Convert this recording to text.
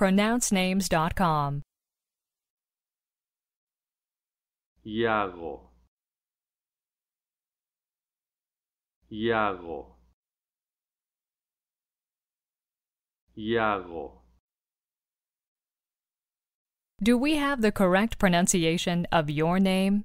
pronouncenames.com. Iago. Iago. Iago. Do we have the correct pronunciation of your name?